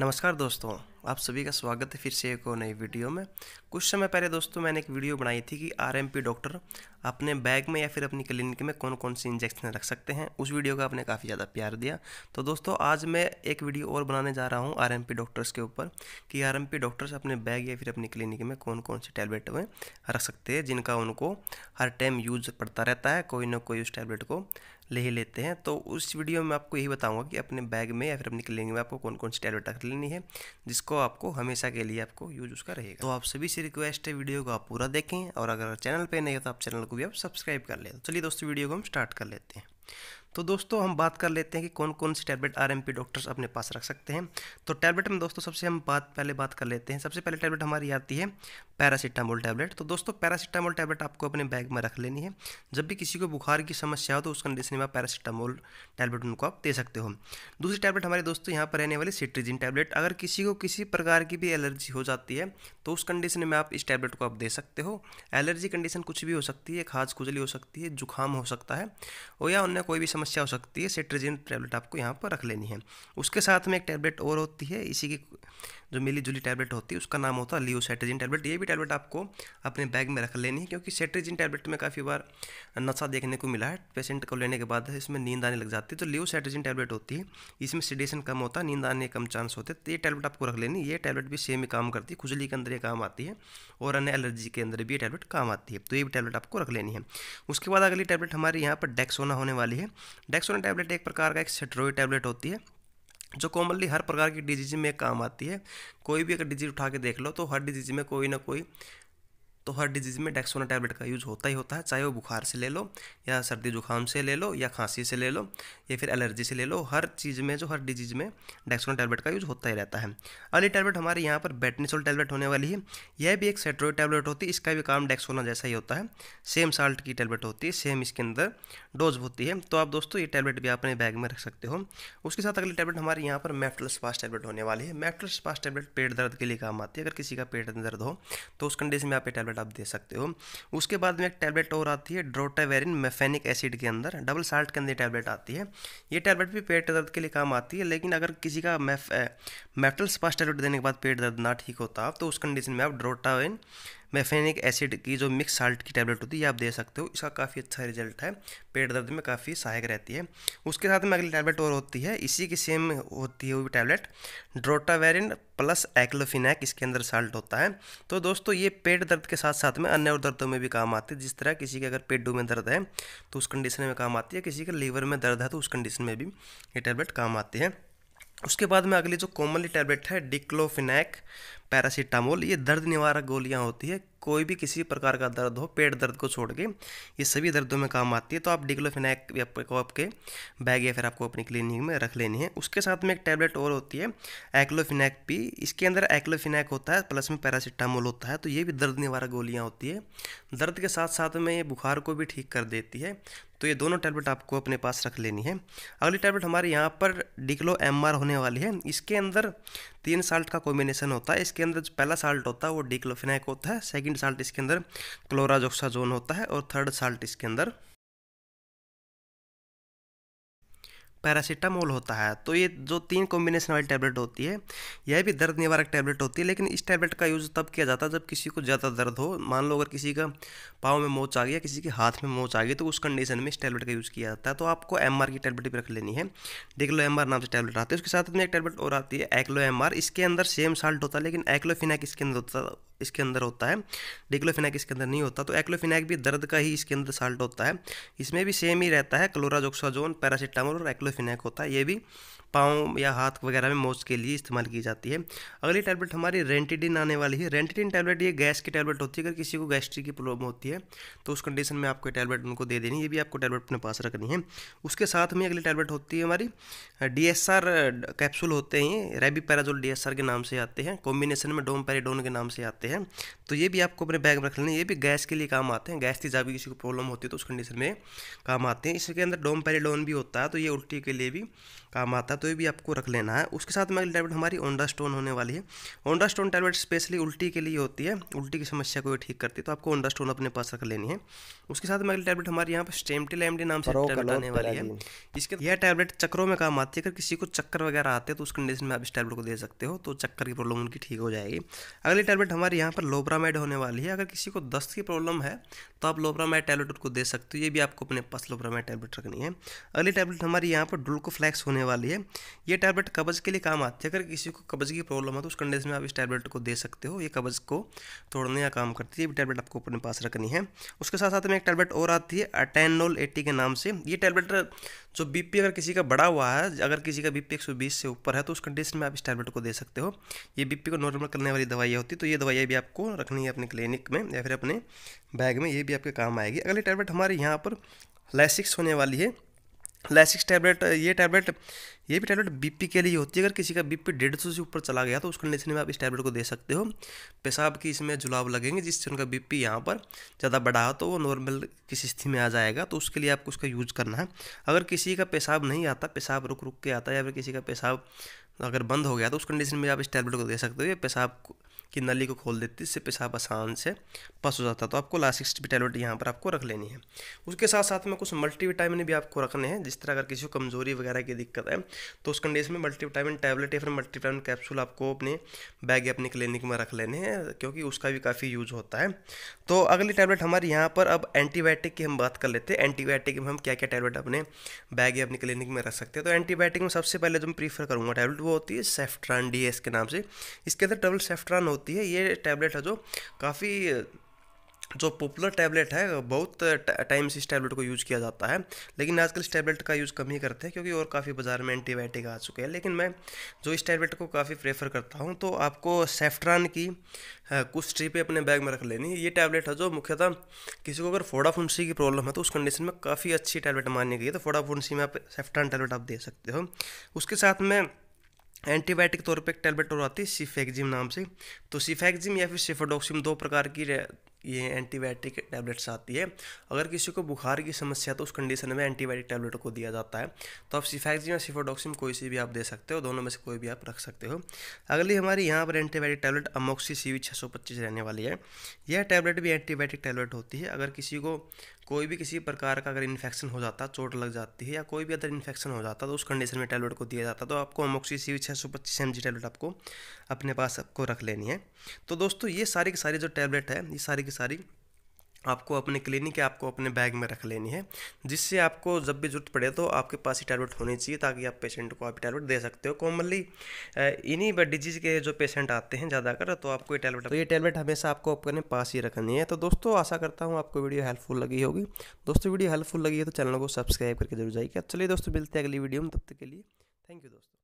नमस्कार दोस्तों आप सभी का स्वागत है फिर से एक और नई वीडियो में कुछ समय पहले दोस्तों मैंने एक वीडियो बनाई थी कि आरएमपी डॉक्टर अपने बैग में या फिर अपनी क्लिनिक में कौन कौन से इंजेक्शन रख सकते हैं उस वीडियो का आपने काफ़ी ज़्यादा प्यार दिया तो दोस्तों आज मैं एक वीडियो और बनाने जा रहा हूँ आर डॉक्टर्स के ऊपर कि आर डॉक्टर्स अपने बैग या फिर अपनी क्लिनिक में कौन कौन सी टैबलेट में रख सकते हैं जिनका उनको हर टाइम यूज पड़ता रहता है कोई ना कोई उस टैबलेट को ले ही लेते हैं तो उस वीडियो में आपको यही बताऊंगा कि अपने बैग में या फिर अपनी क्लिनिंग में आपको कौन कौन सी टैबलेट रख लेनी है जिसको आपको हमेशा के लिए आपको यूज उसका रहेगा तो आप सभी से रिक्वेस्ट है वीडियो को आप पूरा देखें और अगर चैनल पर नहीं है तो आप चैनल को भी आप सब्सक्राइब कर ले तो चलिए दोस्तों वीडियो को हम स्टार्ट कर लेते हैं तो दोस्तों हम बात कर लेते हैं कि कौन कौन से टैबलेट आरएमपी डॉक्टर्स अपने पास रख सकते हैं तो टैबलेट में दोस्तों सबसे हम बात पहले बात कर लेते हैं सबसे पहले टैबलेट हमारी आती है पैरासीटामोल टैबलेट तो दोस्तों पैरासीटामोल टैबलेट आपको अपने बैग में रख लेनी है जब भी किसी को बुखार की समस्या हो तो उस कंडीशन में आप पैरासीटामोल टैबलेट उनको आप दे सकते हो दूसरी टैबलेट हमारे दोस्तों यहाँ पर रहने वाली सिट्रीजिन टैबलेट अगर किसी को किसी प्रकार की भी एलर्जी हो जाती है तो उस कंडीशन में आप इस टैबलेट को आप दे सकते हो एलर्जी कंडीशन कुछ भी हो सकती है खाज खुजली हो सकती है जुकाम हो सकता है और या उन्हें कोई भी समस्या हो सकती है सेट्रेजिन टैबलेट आपको यहाँ पर रख लेनी है उसके साथ में एक टैबलेट और होती है इसी की जो मिली जुली टैबलेट होती है उसका नाम होता है लियोसेट्रेजिन टैबलेट ये भी टैबलेट आपको अपने बैग में रख लेनी है क्योंकि सेट्रेजिन टैबलेट में काफ़ी बार नशा देखने को मिला है पेशेंट को लेने के बाद इसमें नींद आने लग जाती है तो लियोसेट्रेजिन टैबलेट होती है इसमें सिडेशन कम होता है नींद आने कम चांस होते तो ये टैबलेट आपको रख लेनी ये टैबलेट भी सेम ही काम करती है खुजली के अंदर ये काम आती है और अन्य एलर्जी के अंदर भी ये टैबलेट काम आती है तो ये भी टैबलेट आपको रख लेनी है उसके बाद अगली टैबलेट हमारे यहाँ पर डेक्सोना होने वाली है डेक्सोन टैबलेट एक प्रकार का एक सेट्रोइड टैबलेट होती है जो कॉमनली हर प्रकार की डिजीज में काम आती है कोई भी अगर डिजीज उठा के देख लो तो हर डिजीज में कोई ना कोई तो हर डिजीज़ में डेक्सोना टैबलेट का यूज़ होता ही होता है चाहे वो बुखार से ले लो या सर्दी जुकाम से ले लो या खांसी से ले लो या फिर एलर्जी से ले लो हर चीज़ में जो हर डिजीज़ में डेक्सोना टैबलेट का यूज़ होता ही रहता है अगली टैबलेट हमारे यहाँ पर बैटनीसोल टैबलेट होने वाली है यह भी एक सेट्रोइड टैबलेट होती है इसका भी काम डेक्सोना जैसा ही होता है सेम साल्ट की टैबलेट होती है सेम इसके अंदर डोज होती है तो आप दोस्तों ये टैबलेट भी आप अपने बैग में रख सकते हो उसके साथ अगली टैबलेट हमारे यहाँ पर मेफ्टल स्पास टैबलेट होने वाली है मेफ्टल स्पास टैबलेट पेट दर्द के लिए काम आती है अगर किसी का पेट दर्द हो तो उस कंडीशन में आप ये टैबलेट आप दे सकते हो उसके बाद में एक टैबलेट और आती है ड्रोटावेरिन मेफेनिक एसिड के अंदर डबल साल्ट के अंदर टैबलेट आती है ये टैबलेट भी पेट दर्द के लिए काम आती है लेकिन अगर किसी का मेफ मेटल स्पास टैबलेट देने के बाद पेट दर्द ना ठीक होता तो उस कंडीशन में आप ड्रोटावेन मैफेनिक एसिड की जो मिक्स साल्ट की टैबलेट होती है ये आप दे सकते हो इसका काफ़ी अच्छा रिजल्ट है पेट दर्द में काफ़ी सहायक रहती है उसके साथ में अगली टैबलेट और होती है इसी की सेम होती है वो भी टैबलेट ड्रोटावेरिन प्लस एक्लोफिनैक इसके अंदर साल्ट होता है तो दोस्तों ये पेट दर्द के साथ साथ में अन्य और दर्दों में भी काम आती है जिस तरह किसी के अगर पेडू में दर्द है तो उस कंडीशन में काम आती है किसी के लीवर में दर्द है तो उस कंडीशन में भी ये टैबलेट काम आती है उसके बाद में अगली जो कॉमनली टैबलेट है डिक्लोफिनैक पैरासीटामोल ये दर्द निवारक गोलियाँ होती है कोई भी किसी प्रकार का दर्द हो पेट दर्द को छोड़ के ये सभी दर्दों में काम आती है तो आप डिक्लोफिनैक को आपके बैग या फिर आपको अपनी क्लिनिक में रख लेनी है उसके साथ में एक टैबलेट और होती है एक्लोफिनैक पी इसके अंदर एक्लोफिनैक होता है प्लस में पैरासीटामोल होता है तो ये भी दर्द निवारक गोलियाँ होती है दर्द के साथ साथ में ये बुखार को भी ठीक कर देती है तो ये दोनों टैबलेट आपको अपने पास रख लेनी है अगली टैबलेट हमारे यहाँ पर डिक्लो एम होने वाली है इसके अंदर तीन साल्ट का कॉम्बिनेशन होता है इसके अंदर जो पहला साल्ट होता है वो डिक्लोफिनैक होता है सेकेंड साल्ट इसके अंदर क्लोराजोक्सा होता है और थर्ड साल्ट इसके अंदर पैरासीटामोल होता है तो ये जो तीन कॉम्बिनेशन वाली टैबलेट होती है यह भी दर्द निवारक टैबलेट होती है लेकिन इस टैबलेट का यूज़ तब किया जाता है जब किसी को ज़्यादा दर्द हो मान लो अगर किसी का पाँव में मोच आ गया किसी के हाथ में मोच आ गई तो उस कंडीशन में इस टैबलेट का यूज़ किया जाता है तो आपको एम की टैबलेट भी रख लेनी है डिग्लो एम नाम से टैबलेट आती है उसके साथ में एक टैबलेट और आती है एक्लो एम इसके अंदर सेम साल्ट होता है लेकिन एक्लोफिनैक इसके अंदर होता इसके अंदर होता है डिक्लोफिनैक इसके अंदर नहीं होता तो एक्लोफिनैक भी दर्द का ही इसके अंदर साल्ट होता है इसमें भी सेम ही रहता है क्लोराजोक्साजोन पैरासीटामोल और एक्लोफिनैक होता है ये भी पाँव या हाथ वगैरह में मोच के लिए इस्तेमाल की जाती है अगली टैबलेट हमारी रेंटिडिन आने वाली है रेंटिडिन टैबलेट ये गैस की टैबलेट होती है अगर किसी को गैस्ट्रिक की प्रॉब्लम होती है तो उस कंडीशन में आपको टैबलेट उनको दे देनी ये भी आपको टैबलेट अपने पास रखनी है उसके साथ में अगली टैबलेट होती है हमारी डी कैप्सूल होते हैं रेबी पैराजोल डी के नाम से आते हैं कॉम्बिनेशन में डोम पेरीडोन के नाम से आते हैं तो ये भी आपको अपने बैग में रख लेने ये भी गैस के लिए काम आते हैं गैस जब किसी को प्रॉब्लम होती है तो उस कंडीशन में काम आते हैं इसके अंदर डोम पेरीडोन भी होता है तो ये उल्टी के लिए भी काम आता है तो ये भी आपको रख लेना है उसके साथ में अगली टैबलेट हमारी ओंडा स्टोन होने वाली है ओंडा स्टोन टैबलेट स्पेशली उल्टी के लिए होती है उल्टी की समस्या को ये ठीक करती है तो आपको ओंडा स्टोन अपने पास रख लेनी है उसके साथ में टैबलेट हमारे यहाँ पर स्टेमटिल डी नाम से टैबलेट आने वाली है इसके यह टैबलेट चक्रों में काम आती है अगर किसी को चक्कर वगैरह आते हैं तो उस कंडीशन में आप इस टैबलेट को दे सकते हो तो चक्कर की प्रॉब्लम उनकी ठीक हो जाएगी अगली टैबलेट हमारे यहाँ पर लोब्रामाइड होने वाली है अगर किसी को दस्त की प्रॉब्लम है तो आप लोब्रामाइड टैबलेट उनको दे सकते हो ये भी आपको अपने पास लोब्रामाइड टैबलेट रखनी है अगली टैबलेट हमारी यहाँ पर डुल्को फ्लैक्स होने होने वाली है ये टैबलेट कब्ज के लिए काम आती है अगर किसी को कब्ज की प्रॉब्लम है तो उस कंडीशन में आप इस टैबलेट को दे सकते हो ये कब्ज को तोड़ने का काम करती है ये टैबलेट आपको अपने पास रखनी है उसके साथ साथ में एक टैबलेट और आती है अटैनोल एटी के नाम से ये टैबलेट जो बीपी अगर किसी का बढ़ा हुआ है अगर किसी का बीपी 120 से ऊपर है तो उस कंडीशन में आप इस टैबलेट को दे सकते हो ये बी को नॉर्मल करने वाली दवाइयाँ होती तो ये दवाइयाँ भी आपको रखनी है अपने क्लिनिक में या फिर अपने बैग में ये भी आपके काम आएगी अगली टैबलेट हमारे यहाँ पर लैसिक्स होने वाली है लैसिक्स टैबलेट ये टैबलेट ये भी टैबलेट बीपी के लिए होती है अगर किसी का बीपी डेढ़ सौ से ऊपर चला गया तो उस कंडीशन में आप इस टैबलेट को दे सकते हो पेशाब की इसमें जुलाब लगेंगे जिससे उनका बीपी यहाँ पर ज़्यादा बढ़ा हो तो वो नॉर्मल किसी स्थिति में आ जाएगा तो उसके लिए आपको उसका यूज़ करना है अगर किसी का पेशाब नहीं आता पेशाब रुक रुक के आता है या फिर किसी का पेशाब अगर बंद हो गया तो उस कंडीशन में आप इस टैबलेट को दे सकते हो ये पेशाब कि नली को खोल देती इससे पेशाब आसान से पस हो जाता तो आपको लास्ट भी टैबलेट यहाँ पर आपको रख लेनी है उसके साथ साथ में कुछ मल्टीविटामिन भी आपको रखने हैं जिस तरह अगर किसी को कमज़ोरी वगैरह की दिक्कत है तो उस कंडीशन में मल्टीविटामिन टैबलेट या फिर मल्टीविटामिन कैप्सूल आपको अपने बैग या अपने क्लिनिक में रख लेने हैं क्योंकि उसका भी काफ़ी यूज़ होता है तो अगली टैबलेट हमारे यहाँ पर अब एंटीबायोटिक की हम बात कर लेते हैं एंटीबायोटिक में हम क्या क्या टैबलेट अपने बैग या अपने क्लिनिक में रख सकते हैं तो एंटीबायोटिक में सबसे पहले जो मैं प्रीफर करूँगा टैबलेट वो होती है सेफ्ट्रान डी के नाम से इसके अंदर डबल सेफ्ट्रान होती होती है ये टैबलेट है जो काफ़ी जो पॉपुलर टैबलेट है बहुत टाइम से इस टैबलेट को यूज़ किया जाता है लेकिन आजकल इस टैबलेट का यूज़ कम ही करते हैं क्योंकि और काफ़ी बाज़ार में एंटीबायोटिक आ चुके हैं लेकिन मैं जो इस टैबलेट को काफ़ी प्रेफर करता हूँ तो आपको सेफ्ट्रान की कुछ स्ट्रीपें अपने बैग में रख लेनी ये टैबलेट है जो मुख्यतः किसी को अगर फोड़ा फुंसी की प्रॉब्लम है तो उस कंडीशन में काफ़ी अच्छी टैबलेट मानी गई है तो फोड़ा फुंसी में आप सेफ्ट्रान टैबलेट आप दे सकते हो उसके साथ में एंटीबायोटिक तौर पे एक टैबलेट और आती है सिफेक्जिम नाम से तो सिफेक्जिम या फिर सिफोडोक्सिम दो प्रकार की ये एंटीबायोटिक टैबलेट्स आती है अगर किसी को बुखार की समस्या तो उस कंडीशन में एंटीबायोटिक टैबलेट को दिया जाता है तो आप सिफैक्सिम या सिफोडोक्सिम कोई सी भी आप दे सकते हो दोनों में से कोई भी आप रख सकते हो अगली हमारी यहाँ पर antibiotic tablet amoxy C V रहने वाली है यह टैबलेट भी एंटीबायोटिक टैबलेट होती है अगर किसी को कोई भी किसी प्रकार का अगर इन्फेक्शन हो जाता चोट लग जाती है या कोई भी अदर इन्फेक्शन हो जाता तो उस कंडीशन में टैबलेट को दिया जाता तो आपको सी छः सौ पच्चीस एम जी टैबलेट आपको अपने पास आपको रख लेनी है तो दोस्तों ये सारी की सारी जो टैबलेट है ये सारी की सारी आपको अपने क्लिनिक या आपको अपने बैग में रख लेनी है जिससे आपको जब भी ज़रूरत पड़े तो आपके पास ही टैबलेट होनी चाहिए ताकि आप पेशेंट को आप टैबलेट दे सकते हो कॉमनली इन्हीं डिजीज़ के जो पेशेंट आते हैं ज़्यादातर तो आपको ये टैबलेट तो ये टैबलेट हमेशा आपको अपने पास ही रखनी है तो दोस्तों आशा करता हूँ आपको वीडियो हेल्पफुल लगी होगी दोस्तों वीडियो हेल्पफुल लगी है तो चैनल को सब्सक्राइब करके जरूर जाइए चलिए दोस्तों मिलते हैं अगली वीडियो में तब तक के लिए थैंक यू दोस्तों